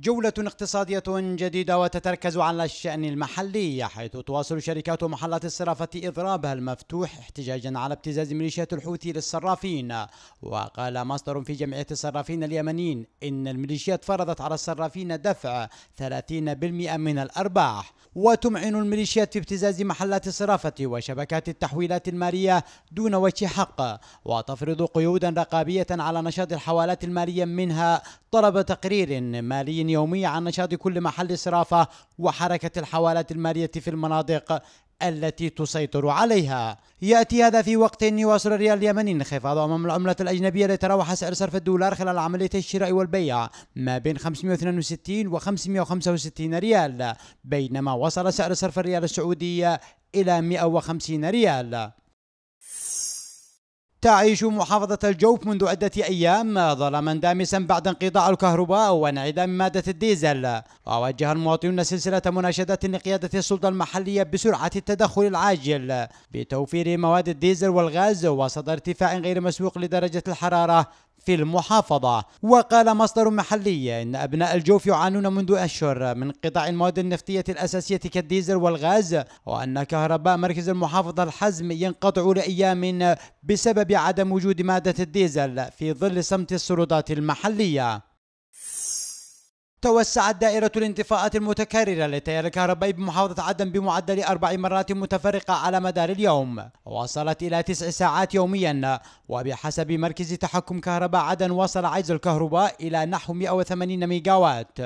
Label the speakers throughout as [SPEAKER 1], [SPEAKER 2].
[SPEAKER 1] جولة اقتصادية جديدة وتتركز على الشأن المحلي حيث تواصل شركات محلات الصرافة إضرابها المفتوح احتجاجا على ابتزاز ميليشيات الحوثي للصرافين وقال مصدر في جمعية الصرافين اليمنيين إن الميليشيات فرضت على الصرافين دفع 30% من الأرباح وتمعن الميليشيات في ابتزاز محلات الصرافة وشبكات التحويلات المالية دون وجه حق وتفرض قيودا رقابية على نشاط الحوالات المالية منها طلب تقرير مالي يومية عن نشاط كل محل صرافة وحركة الحوالات المالية في المناطق التي تسيطر عليها يأتي هذا في وقت يواصل الريال اليمني انخفاض أمام العملة الأجنبية لتراوح سعر صرف الدولار خلال عملية الشراء والبيع ما بين 562 و 565 ريال بينما وصل سعر صرف الريال السعودي إلى 150 ريال تعيش محافظة الجوف منذ عدة أيام ظلما دامسا بعد انقطاع الكهرباء وانعدام مادة الديزل ووجه المواطنون سلسلة مناشدات لقيادة السلطة المحلية بسرعة التدخل العاجل بتوفير مواد الديزل والغاز وسط ارتفاع غير مسبوق لدرجة الحرارة في المحافظة وقال مصدر محلي إن أبناء الجوف يعانون منذ أشهر من قطع المواد النفطية الأساسية كالديزل والغاز وأن كهرباء مركز المحافظة الحزم ينقطع لأيام بسبب عدم وجود مادة الديزل في ظل صمت السلطات المحلية توسعت دائرة الانطفاءات المتكررة لتيار الكهربائي بمحافظة عدن بمعدل أربع مرات متفرقة على مدار اليوم وصلت إلى تسع ساعات يوميا وبحسب مركز تحكم كهرباء عدن وصل عجز الكهرباء إلى نحو 180 ميجاوات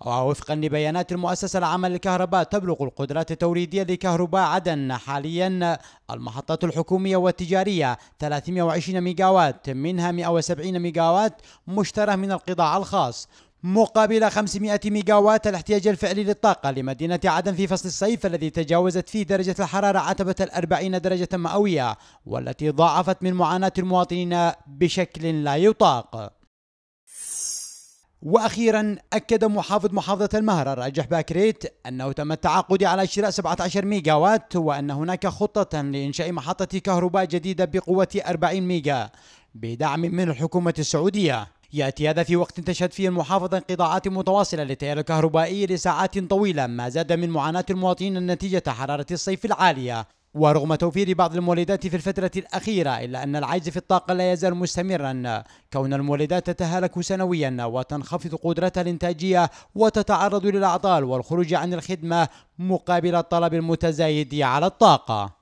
[SPEAKER 1] ووفقا لبيانات المؤسسة العامة للكهرباء تبلغ القدرات التوريدية لكهرباء عدن حاليا المحطات الحكومية والتجارية 320 ميجاوات منها 170 ميجاوات مشترى من القطاع الخاص مقابل 500 ميجاوات الاحتياج الفعلي للطاقة لمدينة عدن في فصل الصيف الذي تجاوزت فيه درجة الحرارة عتبة الأربعين درجة مئوية والتي ضاعفت من معاناة المواطنين بشكل لا يطاق واخيرا اكد محافظ محافظه المهر الراجح باكريت انه تم التعاقد على شراء 17 ميجا وان هناك خطه لانشاء محطه كهرباء جديده بقوه 40 ميجا بدعم من الحكومه السعوديه يأتي هذا في وقت تشهد فيه المحافظة انقطاعات متواصلة للتيار الكهربائي لساعات طويلة ما زاد من معاناة المواطنين نتيجه حرارة الصيف العالية ورغم توفير بعض المولدات في الفترة الأخيرة إلا أن العجز في الطاقة لا يزال مستمرا كون المولدات تتهالك سنويا وتنخفض قدرتها الإنتاجية وتتعرض للأعطال والخروج عن الخدمة مقابل الطلب المتزايد على الطاقة